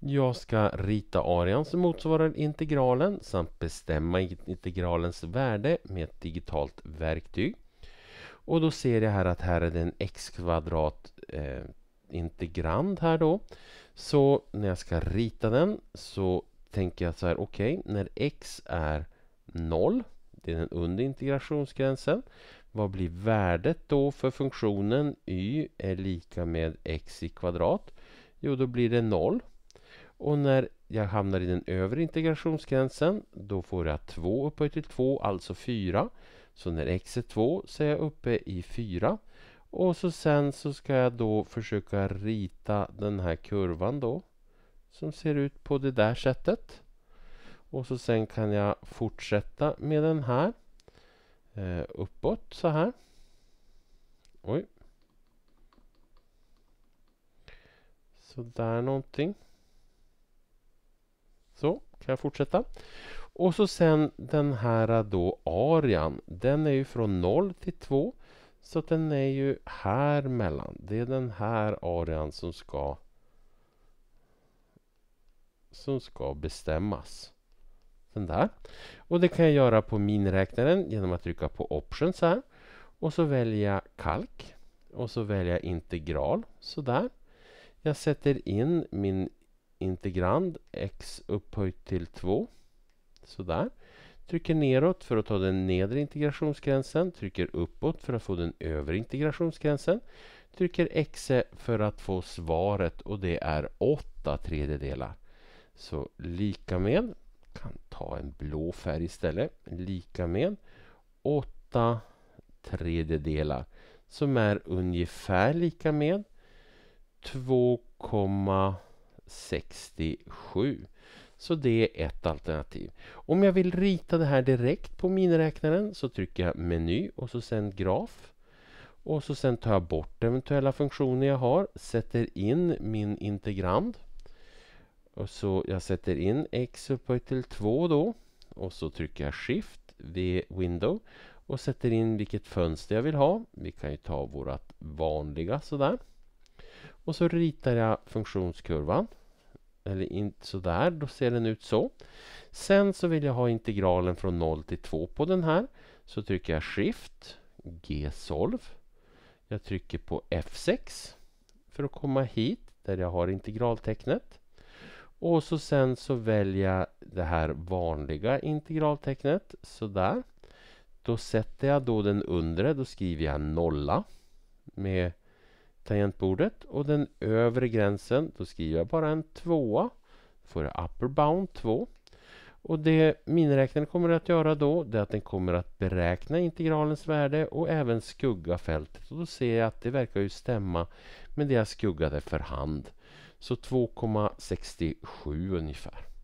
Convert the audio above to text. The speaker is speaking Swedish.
Jag ska rita arean som motsvarar integralen samt bestämma integralens värde med ett digitalt verktyg. Och då ser jag här att här är det en x kvadrat eh, integrand här då. Så när jag ska rita den så tänker jag så här, okej, okay, när x är 0, det är den under integrationsgränsen, vad blir värdet då för funktionen y är lika med x i kvadrat? Jo, då blir det 0. Och när jag hamnar i den övre integrationsgränsen då får jag 2 upphöjt till 2, alltså 4. Så när x är 2 så är jag uppe i 4. Och så sen så ska jag då försöka rita den här kurvan då. Som ser ut på det där sättet. Och så sen kan jag fortsätta med den här. Eh, uppåt så här. Oj. Så där någonting. Så, kan jag fortsätta. Och så sen den här då arian. Den är ju från 0 till 2. Så den är ju här mellan. Det är den här arian som ska som ska bestämmas. Den där. Och det kan jag göra på miniräknaren genom att trycka på options här. Och så väljer jag kalk. Och så väljer jag integral. Sådär. Jag sätter in min integrand x upphöjt till 2. Sådär. Trycker neråt för att ta den nedre integrationsgränsen. Trycker uppåt för att få den övre integrationsgränsen. Trycker X för att få svaret och det är 8 tredjedelar. Så lika med, kan ta en blå färg istället, lika med 8 tredjedelar som är ungefär lika med 2, 67. Så det är ett alternativ. Om jag vill rita det här direkt på miniräknaren så trycker jag meny och så sen graf. Och så sen tar jag bort eventuella funktioner jag har, sätter in min integrand. Och så jag sätter in x upphöjt till 2 då. Och så trycker jag shift vid window och sätter in vilket fönster jag vill ha. Vi kan ju ta vårt vanliga sådär. Och så ritar jag funktionskurvan. Eller inte sådär, då ser den ut så. Sen så vill jag ha integralen från 0 till 2 på den här. Så trycker jag Shift, G-solv. Jag trycker på F6 för att komma hit där jag har integraltecknet. Och så sen så väljer jag det här vanliga integraltecknet, sådär. Då sätter jag då den undre, då skriver jag nolla med tangentbordet och den övre gränsen, då skriver jag bara en tvåa. får jag upper bound 2. Och det miniräknaren kommer att göra då, det är att den kommer att beräkna integralens värde och även skugga fältet. Och då ser jag att det verkar ju stämma med det jag skuggade för hand. Så 2,67 ungefär.